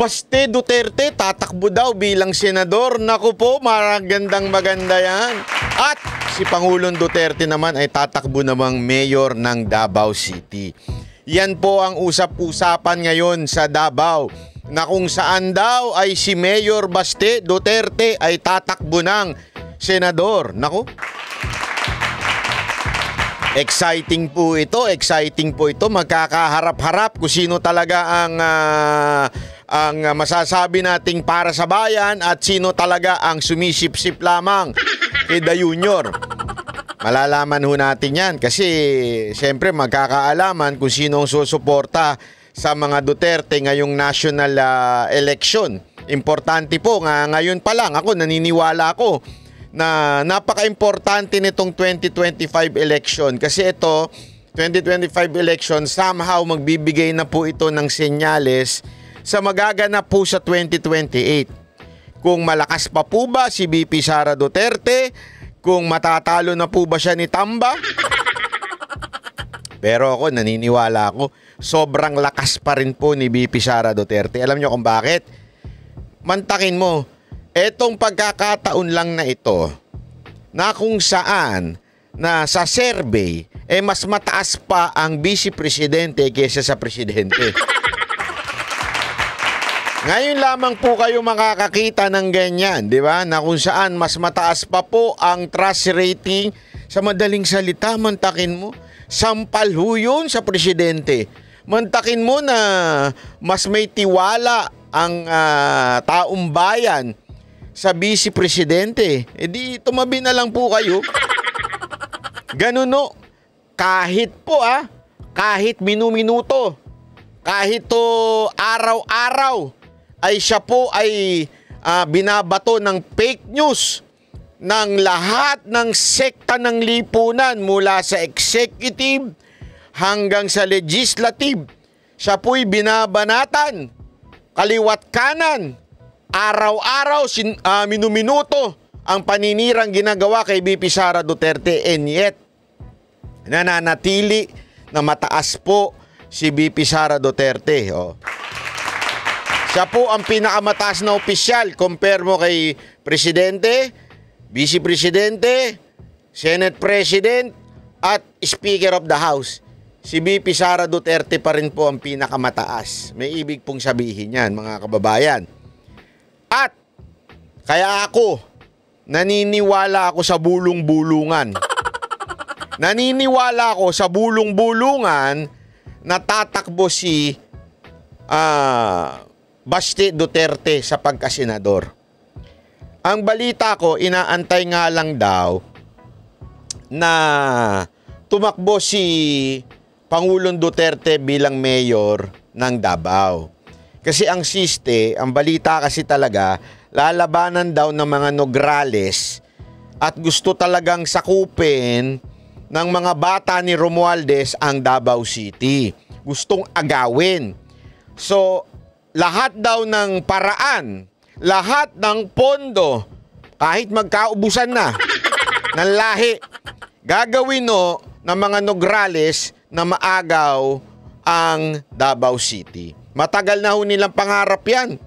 Baste Duterte tatakbo daw bilang senador. Naku po, maragandang maganda yan. At si Pangulong Duterte naman ay tatakbo namang mayor ng Davao City. Yan po ang usap-usapan ngayon sa Davao na kung saan daw ay si Mayor Baste Duterte ay tatakbo ng senador. Naku, Exciting po ito, exciting po ito. Magkakaharap-harap kung sino talaga ang uh, ang ah, masasabi nating para sa bayan at sino talaga ang sumisip-sip lamang kay The Junior. Malalaman ho natin yan kasi siyempre magkakaalaman kung sino ang susuporta sa mga Duterte ngayong national uh, election. Importante po nga ngayon pa lang ako naniniwala ako na napaka-importante nitong 2025 election kasi ito 2025 election somehow magbibigay na po ito ng senyales sa magaganap po sa 2028. Kung malakas pa po ba si BP Sara Duterte, kung matatalo na po ba siya ni Tamba. Pero ako, naniniwala ako, sobrang lakas pa rin po ni BP Sara Duterte. Alam niyo kung bakit? Mantakin mo, etong pagkakataon lang na ito, na kung saan na sa survey, eh mas mataas pa ang vice presidente kaysa sa presidente. Ngayon lamang po kayo makakakita ng ganyan, di ba? Na kung saan mas mataas pa po ang trust rating sa madaling salita, mantakin mo. Sampal ho yun sa presidente. Mantakin mo na mas may tiwala ang uh, taong bayan sa vice presidente. E eh di tumabi na lang po kayo. Ganun no. Kahit po ah, kahit minuminuto, kahit to araw-araw, ay siya po ay uh, binabato ng fake news ng lahat ng sekta ng lipunan mula sa executive hanggang sa legislative. Siya po'y binabanatan, kaliwat kanan, araw-araw, sin, uh, minuminuto ang paninirang ginagawa kay BP Sara Duterte and yet nananatili na mataas po si BP Sara Duterte. Oh. Siya po ang pinakamataas na opisyal compare mo kay Presidente, Vice Presidente, Senate President, at Speaker of the House. Si VP Sara Duterte pa rin po ang pinakamataas. May ibig pong sabihin yan, mga kababayan. At, kaya ako, naniniwala ako sa bulong-bulungan. Naniniwala ako sa bulong-bulungan na tatakbo si uh, Basti Duterte sa pagkasenador. Ang balita ko, inaantay nga lang daw na tumakbo si Pangulong Duterte bilang mayor ng Davao. Kasi ang siste, ang balita kasi talaga, lalabanan daw ng mga Nograles at gusto talagang sakupin ng mga bata ni Romualdez ang Davao City. Gustong agawin. So, lahat daw ng paraan, lahat ng pondo, kahit magkaubusan na ng lahi, gagawin no ng mga Nograles na maagaw ang Davao City. Matagal na ho nilang pangarap yan.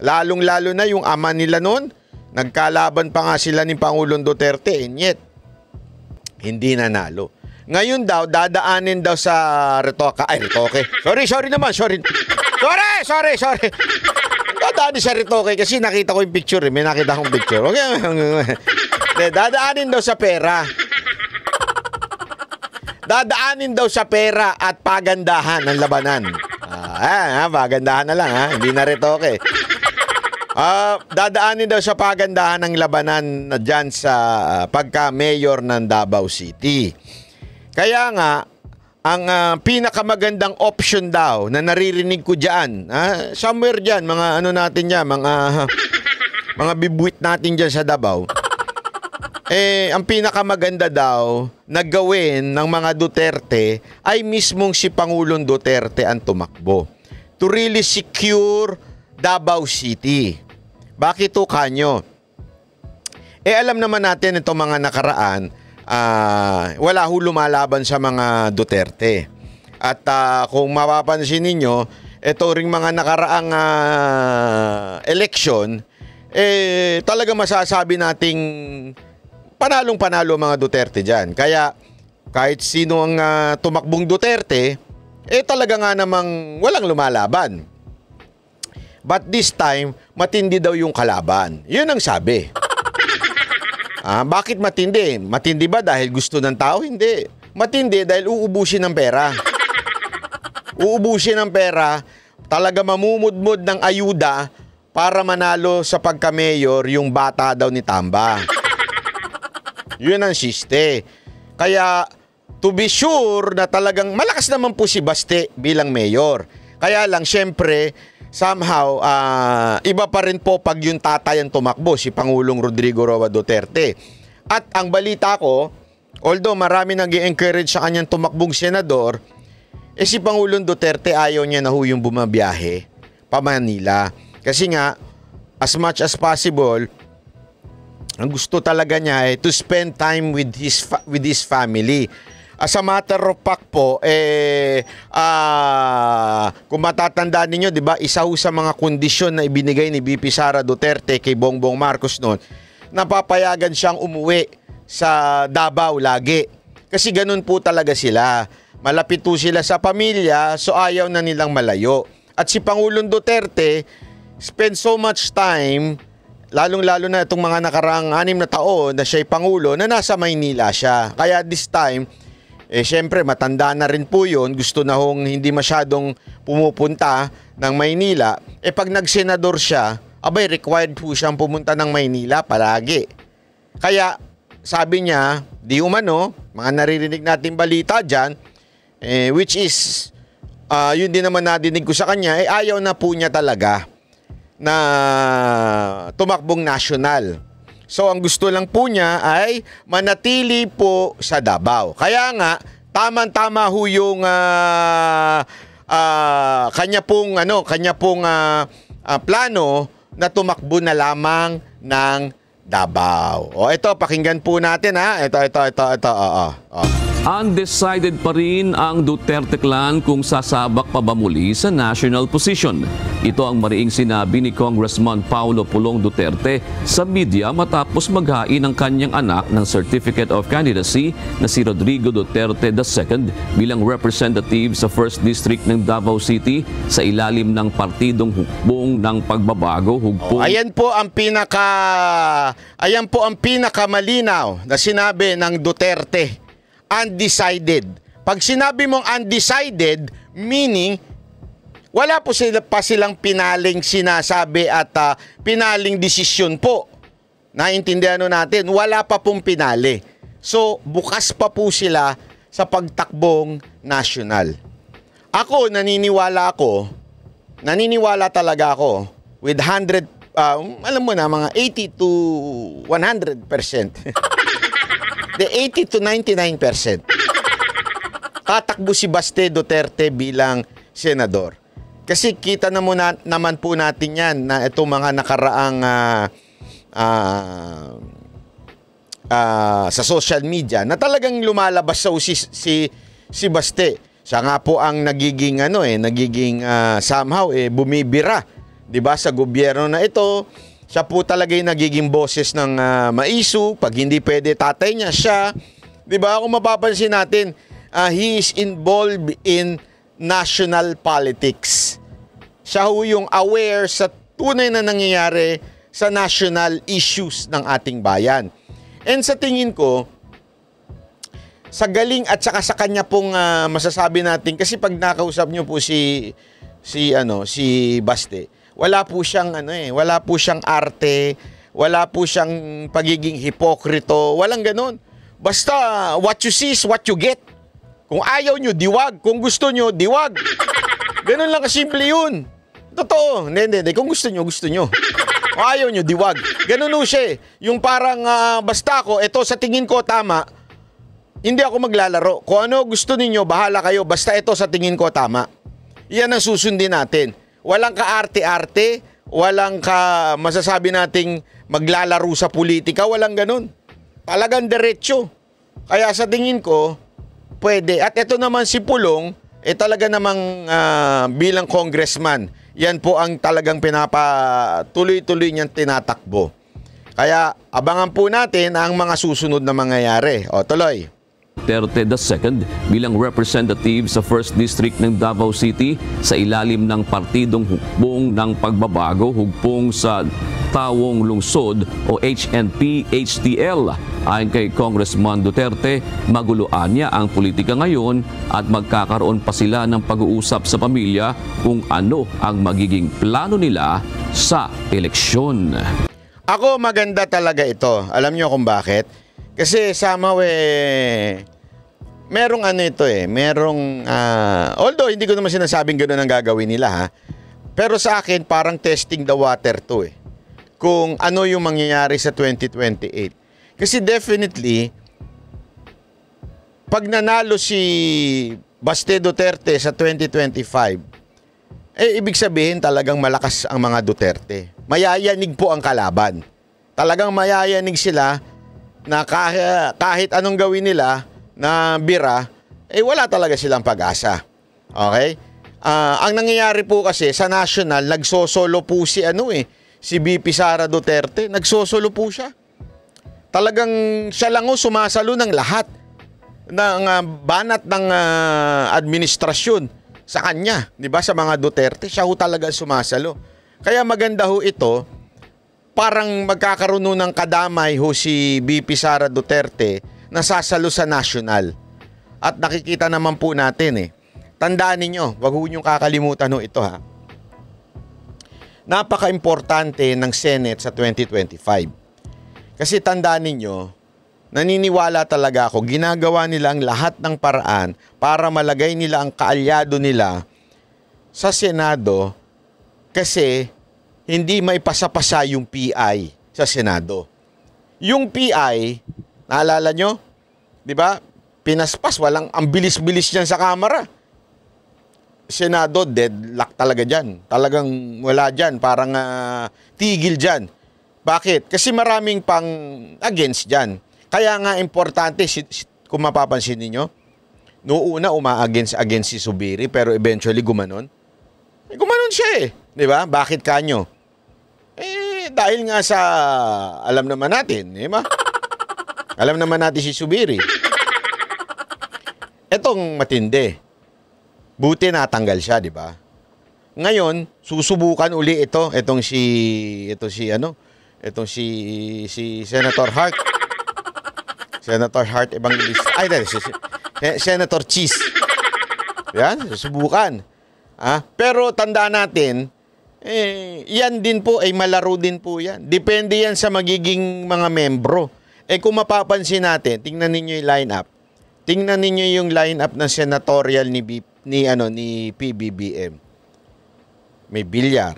Lalong-lalo na yung ama nila noon. Nagkalaban pa nga sila ni Pangulong Duterte and yet, hindi nanalo. Ngayon daw, dadaanin daw sa retoka. Ay, retoke. Sorry, sorry naman, sorry. Sorry, sorry, sorry. Dadaanin siya rito okay kasi nakita ko yung picture eh. May nakita akong picture. Okay. Dadaanin daw sa pera. Dadaanin daw sa pera at pagandahan ng labanan. Ah, ah, pagandahan na lang ha. Hindi na rito okay. Ah, dadaanin daw sa pagandahan ng labanan na dyan sa ah, pagka-mayor ng Davao City. Kaya nga, ang uh, pinakamagandang option daw na naririnig ko diyan, ah, somewhere diyan mga ano natin diyan, mga mga bibwit natin diyan sa Davao. Eh, ang pinakamaganda daw na gawin ng mga Duterte ay mismong si Pangulong Duterte ang tumakbo to really secure Davao City. Bakit to kanyo? Eh alam naman natin itong mga nakaraan, uh, wala ho lumalaban sa mga Duterte. At uh, kung mapapansin ninyo, ito ring mga nakaraang uh, ah, election, eh talaga masasabi nating panalong panalo mga Duterte diyan. Kaya kahit sino ang uh, tumakbong Duterte, eh talaga nga namang walang lumalaban. But this time, matindi daw yung kalaban. Yun ang sabi. Ah, bakit matindi? Matindi ba dahil gusto ng tao? Hindi. Matindi dahil uubusin ng pera. Uubusin ng pera, talaga mamumudmod ng ayuda para manalo sa pagka-mayor yung bata daw ni Tamba. Yun ang siste. Kaya to be sure na talagang malakas naman po si Baste bilang mayor. Kaya lang syempre, somehow, uh, iba pa rin po pag yung tatay ang tumakbo, si Pangulong Rodrigo Roa Duterte. At ang balita ko, although marami nag encourage sa kanyang tumakbong senador, eh si Pangulong Duterte ayaw niya na ho yung bumabiyahe pa Manila. Kasi nga, as much as possible, ang gusto talaga niya ay to spend time with his with his family. As ah, a matter of fact po, eh, ah, kung matatanda ninyo, di ba, isa ho sa mga kondisyon na ibinigay ni BP Sara Duterte kay Bongbong Marcos noon, napapayagan siyang umuwi sa Davao lagi. Kasi ganun po talaga sila. Malapit po sila sa pamilya, so ayaw na nilang malayo. At si Pangulong Duterte spend so much time, lalong-lalo na itong mga nakaraang anim na taon na siya'y Pangulo, na nasa Maynila siya. Kaya this time, eh syempre matanda na rin po 'yon, gusto na hong hindi masyadong pumupunta ng Maynila. Eh pag nagsenador siya, abay required po siyang pumunta ng Maynila palagi. Kaya sabi niya, di umano, mga naririnig natin balita diyan, eh, which is, uh, yun din naman nadinig ko sa kanya, eh, ayaw na po niya talaga na tumakbong national. So ang gusto lang po niya ay manatili po sa Davao. Kaya nga tamang-tama ho yung uh, uh, kanya pong ano, kanya pong uh, uh, plano na tumakbo na lamang ng Davao. O ito pakinggan po natin ha. Ito ito ito ito. Oo. Oh, oh. Undecided pa rin ang Duterte clan kung sasabak pa ba muli sa national position. Ito ang mariing sinabi ni Congressman Paulo Pulong Duterte sa media matapos maghain ng kanyang anak ng Certificate of Candidacy na si Rodrigo Duterte II bilang representative sa 1st District ng Davao City sa ilalim ng partidong hukbong ng pagbabago hugpong. Oh, ayan po ang pinaka ayan po ang pinakamalinaw na sinabi ng Duterte undecided. Pag sinabi mong undecided, meaning wala po sila pa silang pinaling sinasabi at uh, pinaling desisyon po. Naintindihan natin, wala pa pong pinali. So, bukas pa po sila sa pagtakbong national. Ako, naniniwala ako, naniniwala talaga ako with 100, uh, um, alam mo na, mga 80 to 100%. the 80 to 99%. Tatakbo si Baste Duterte bilang senador. Kasi kita na muna, naman po natin yan na itong mga nakaraang uh, uh, uh, sa social media na talagang lumalabas sa si, si, si Baste. Siya nga po ang nagiging ano eh, nagiging uh, somehow eh bumibira, 'di ba sa gobyerno na ito siya po talaga yung nagiging boses ng uh, ah, maisu. Pag hindi pwede tatay niya, siya. Di ba? Kung mapapansin natin, uh, he is involved in national politics. Siya ho yung aware sa tunay na nangyayari sa national issues ng ating bayan. And sa tingin ko, sa galing at saka sa kanya pong uh, masasabi natin kasi pag nakausap niyo po si si ano si Baste, wala po siyang ano eh, wala po siyang arte, wala po siyang pagiging hipokrito, walang ganun. Basta what you see is what you get. Kung ayaw nyo, diwag. Kung gusto nyo, diwag. Ganun lang kasimple yun. Totoo. Hindi, hindi, hindi. Kung gusto nyo, gusto nyo. Kung ayaw nyo, diwag. Ganun o siya eh. Yung parang uh, basta ko, ito sa tingin ko tama, hindi ako maglalaro. Kung ano gusto ninyo, bahala kayo. Basta ito sa tingin ko tama. Iyan ang susundin natin. Walang kaarte-arte, walang ka masasabi nating maglalaro sa politika, walang ganun. Talagang diretsyo. Kaya sa tingin ko, pwede. At ito naman si Pulong, eh talaga namang uh, bilang congressman, yan po ang talagang pinapa tuloy-tuloy niyang tinatakbo. Kaya abangan po natin ang mga susunod na mangyayari. O tuloy. Duterte II bilang representative sa 1st District ng Davao City sa ilalim ng Partidong Hukbong ng Pagbabago Hugpong sa Tawong Lungsod o HNP-HTL. Ayon kay Congressman Duterte, maguluan niya ang politika ngayon at magkakaroon pa sila ng pag-uusap sa pamilya kung ano ang magiging plano nila sa eleksyon. Ako maganda talaga ito. Alam niyo kung bakit? Kasi somehow eh, merong ano ito eh, merong, uh, although hindi ko naman sinasabing gano'n ang gagawin nila ha, pero sa akin parang testing the water to eh. Kung ano yung mangyayari sa 2028. Kasi definitely, pag nanalo si Baste Duterte sa 2025, eh ibig sabihin talagang malakas ang mga Duterte. Mayayanig po ang kalaban. Talagang mayayanig sila na kahit, anong gawin nila na bira, eh wala talaga silang pag-asa. Okay? Uh, ang nangyayari po kasi sa national, nagsosolo po si ano eh, si BP Sara Duterte, nagsosolo po siya. Talagang siya lang o sumasalo ng lahat ng uh, banat ng uh, administrasyon sa kanya, 'di ba? Sa mga Duterte, siya ho talaga sumasalo. Kaya maganda ho ito parang magkakaroon nun ng kadamay ho si BP Sara Duterte na sasalo sa national. At nakikita naman po natin eh. Tandaan ninyo, wag ho niyong kakalimutan ho ito ha. Napaka-importante ng Senate sa 2025. Kasi tandaan ninyo, naniniwala talaga ako, ginagawa nila ang lahat ng paraan para malagay nila ang kaalyado nila sa Senado kasi hindi may pasapasa yung PI sa Senado. Yung PI, naalala nyo, di ba? Pinaspas, walang, ang bilis-bilis niyan sa Kamara. Senado, deadlock talaga dyan. Talagang wala dyan, parang uh, tigil dyan. Bakit? Kasi maraming pang against dyan. Kaya nga importante, si, si, kung mapapansin ninyo, noona uma-against-against si Subiri pero eventually gumanon. Eh, gumanon siya eh. Di ba? Bakit kanyo? Eh, dahil nga sa, alam naman natin, di ba? Alam naman natin si Subiri. Etong matindi. Buti natanggal siya, di ba? Ngayon, susubukan uli ito, etong si ito si ano, etong si si Senator Hart. Senator Hart Evangelista. Ay, dahil, si, si, Senator Cheese. Yan, susubukan. Ah, pero tanda natin, eh, yan din po ay malaro din po yan. Depende yan sa magiging mga membro. Eh kung mapapansin natin, tingnan ninyo yung lineup. Tingnan ninyo yung lineup ng senatorial ni B, ni ano ni PBBM. May Bilyar.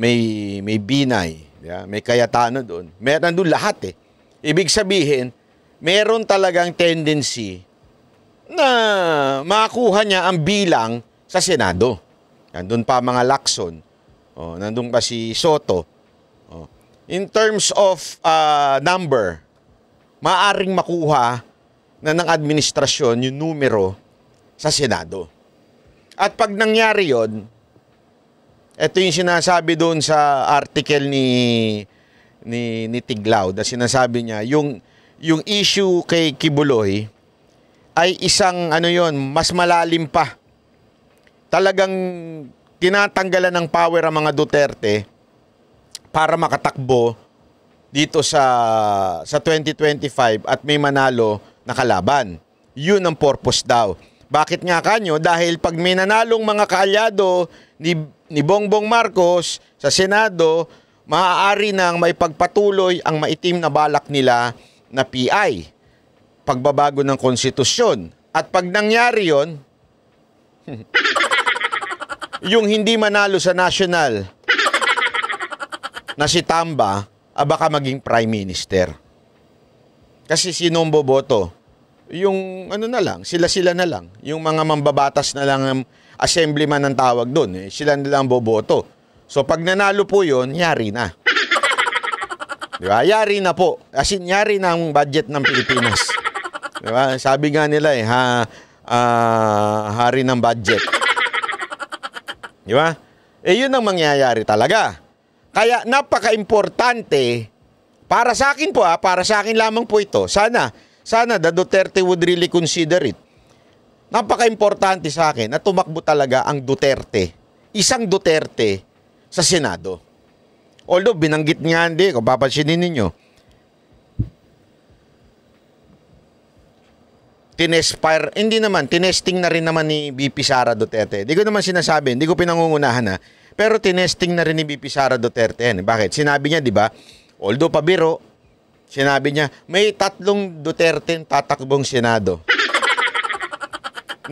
May may Binay, yeah? may Cayetano doon. Meron doon lahat eh. Ibig sabihin, meron talagang tendency na makuha niya ang bilang sa Senado. Nandun pa mga Lacson. Oh, nandun pa si Soto. Oh. In terms of uh, number, maaring makuha na ng administrasyon yung numero sa Senado. At pag nangyari yon, ito yung sinasabi doon sa article ni ni ni Tiglao na sinasabi niya yung yung issue kay Kibuloy ay isang ano yon mas malalim pa talagang tinatanggalan ng power ang mga Duterte para makatakbo dito sa sa 2025 at may manalo na kalaban. Yun ang purpose daw. Bakit nga kanyo? Dahil pag may nanalong mga kaalyado ni, ni Bongbong Marcos sa Senado, maaari nang may pagpatuloy ang maitim na balak nila na PI, pagbabago ng konstitusyon. At pag nangyari yon, yung hindi manalo sa national na si Tamba, ah, baka maging prime minister. Kasi sinong boboto? Yung ano na lang, sila-sila na lang. Yung mga mambabatas na lang assemblyman ang tawag doon. Eh, sila na lang boboto. So pag nanalo po yon yari na. Di ba? Yari na po. As in, yari na ang budget ng Pilipinas. Di ba? Sabi nga nila eh, ha, uh, hari ng budget. Di ba? Eh, yun ang mangyayari talaga. Kaya napaka-importante para sa akin po ah, para sa akin lamang po ito. Sana, sana the Duterte would really consider it. Napaka-importante sa akin na tumakbo talaga ang Duterte. Isang Duterte sa Senado. Although binanggit nga hindi, kung papansinin ninyo, tinespire, hindi naman, tinesting na rin naman ni BP Sara Duterte. Hindi ko naman sinasabi, hindi ko pinangungunahan ha. Pero tinesting na rin ni BP Sara Duterte yan. Eh. Bakit? Sinabi niya, di ba? Although pabiro, sinabi niya, may tatlong Duterte tatakbong Senado.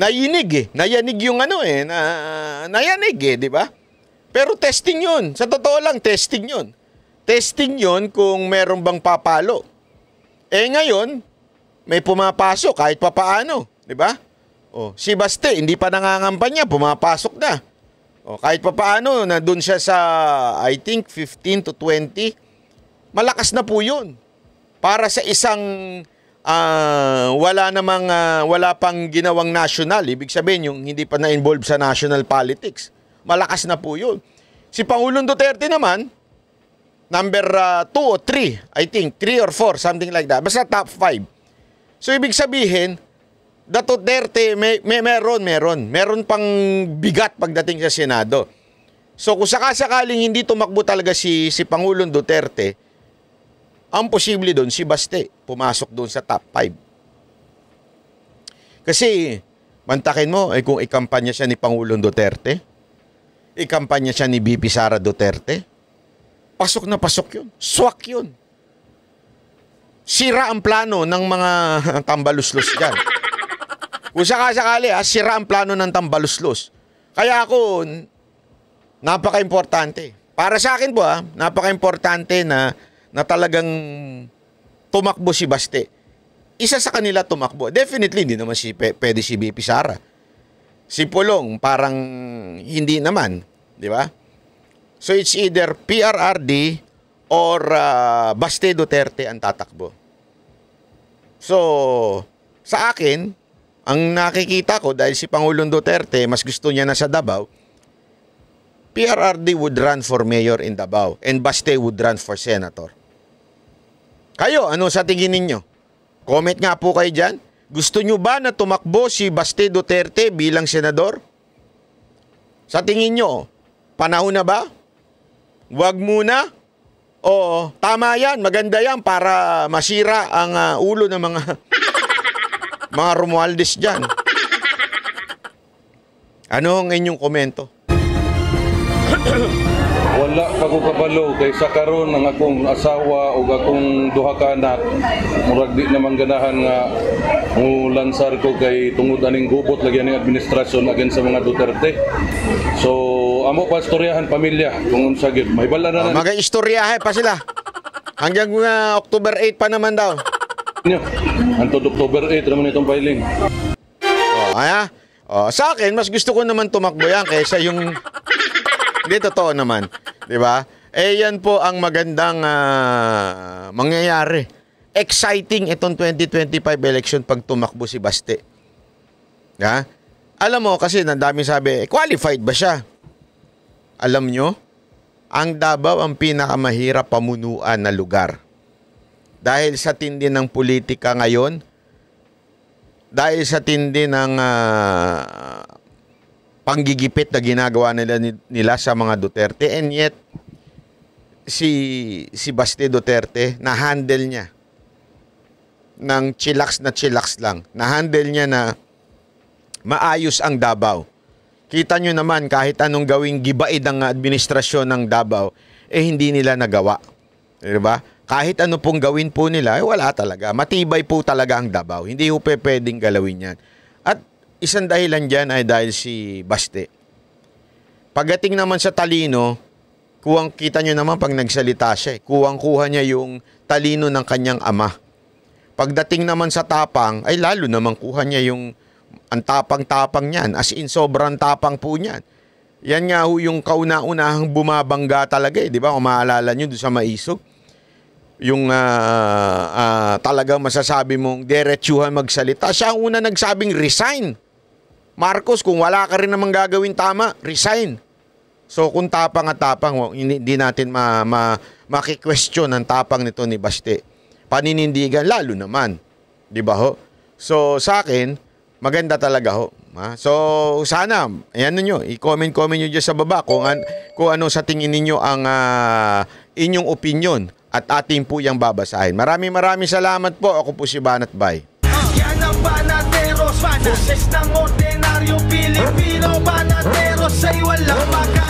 Nayinig eh. Nayanig yung ano eh. Na, nayanig eh, di ba? Pero testing yun. Sa totoo lang, testing yun. Testing yun kung meron bang papalo. Eh ngayon, may pumapasok kahit papaano, 'di ba? Oh, si Baste hindi pa nangangampanya, pumapasok na. Oh, kahit papaano na siya sa I think 15 to 20, malakas na po 'yun. Para sa isang uh, wala namang uh, wala pang ginawang national, ibig sabihin yung hindi pa na-involve sa national politics. Malakas na po 'yun. Si Pangulong Duterte naman, number 2 uh, o 3, I think, 3 or 4, something like that. Basta top 5 So ibig sabihin, Dato Duterte, may, may, meron, meron. Meron pang bigat pagdating sa Senado. So kung sakasakaling hindi tumakbo talaga si, si Pangulong Duterte, ang posible doon si Baste, pumasok doon sa top 5. Kasi, mantakin mo, eh, kung ikampanya siya ni Pangulong Duterte, ikampanya siya ni BP Sara Duterte, pasok na pasok yun, swak yun sira ang plano ng mga tambaluslos dyan. Kung sakasakali, ha, ah, sira ang plano ng tambaluslos. Kaya ako, napaka-importante. Para sa akin po, ha, ah, napaka-importante na, na talagang tumakbo si Baste. Isa sa kanila tumakbo. Definitely, hindi naman si, pwede si BP Sara. Si Pulong, parang hindi naman. Di ba? So it's either PRRD or uh, Baste Duterte ang tatakbo. So, sa akin, ang nakikita ko dahil si Pangulong Duterte mas gusto niya na sa Davao, PRRD would run for mayor in Davao and Baste would run for senator. Kayo, ano sa tingin ninyo? Comment nga po kayo dyan. Gusto nyo ba na tumakbo si Baste Duterte bilang senador? Sa tingin nyo, panahon na ba? Huwag muna. Oo, tama yan. Maganda yan para masira ang uh, ulo ng mga mga Romualdez dyan. Ano ang inyong komento? wala pa ko kabalo kaysa karon ang akong asawa o akong duha ka anak murag di naman ganahan nga mo lansar ko kay tungod aning gubot lagi aning administrasyon again sa mga Duterte so amo pa istoryahan pamilya kung unsa gyud mahibala na, na uh, mga istoryahe pa sila hanggang nga October 8 pa naman daw nyo antod October 8 naman itong filing oh, aya oh, sa akin mas gusto ko naman tumakbo yan kaysa yung hindi totoo naman 'Di ba? Eh yan po ang magandang uh, mangyayari. Exciting itong 2025 election pag tumakbo si Baste. Ha? Alam mo kasi nang daming sabi, eh, qualified ba siya? Alam nyo, ang Davao ang pinakamahirap pamunuan na lugar. Dahil sa tindi ng politika ngayon, dahil sa tindi ng uh, panggigipit na ginagawa nila nila sa mga Duterte and yet si si Basti Duterte na handle niya ng chillax na chillax lang. Na handle niya na maayos ang Davao. Kita nyo naman kahit anong gawing gibaid ang administrasyon ng Davao, eh hindi nila nagawa. Di ba? Kahit ano pong gawin po nila, eh, wala talaga. Matibay po talaga ang Davao. Hindi po pwedeng galawin yan. At isang dahilan dyan ay dahil si Baste. Pagdating naman sa talino, kuwang kita nyo naman pag nagsalita siya. Eh. Kuwang-kuha niya yung talino ng kanyang ama. Pagdating naman sa tapang, ay lalo naman kuha niya yung ang tapang-tapang niyan. As in, sobrang tapang po niyan. Yan nga ho yung kauna-unahang bumabangga talaga eh. Di ba? Kung maalala nyo doon sa maisog. Yung uh, uh, talagang masasabi mong derechuhan magsalita. Siya ang una nagsabing resign Marcos, kung wala ka rin namang gagawin tama, resign. So kung tapang at tapang, hindi natin ma, ma, maki-question ang tapang nito ni Basti. Paninindigan, lalo naman. Di ba ho? So sa akin, maganda talaga ho. Ha? So sana, ayan niyo, i-comment-comment niyo sa baba kung, an kung ano sa tingin niyo ang uh, inyong opinion at atin po yung babasahin. Maraming maraming salamat po. Ako po si Banat Bay. Yan ang Banateros, Boses ng Filipino, panatero, se igual la vaca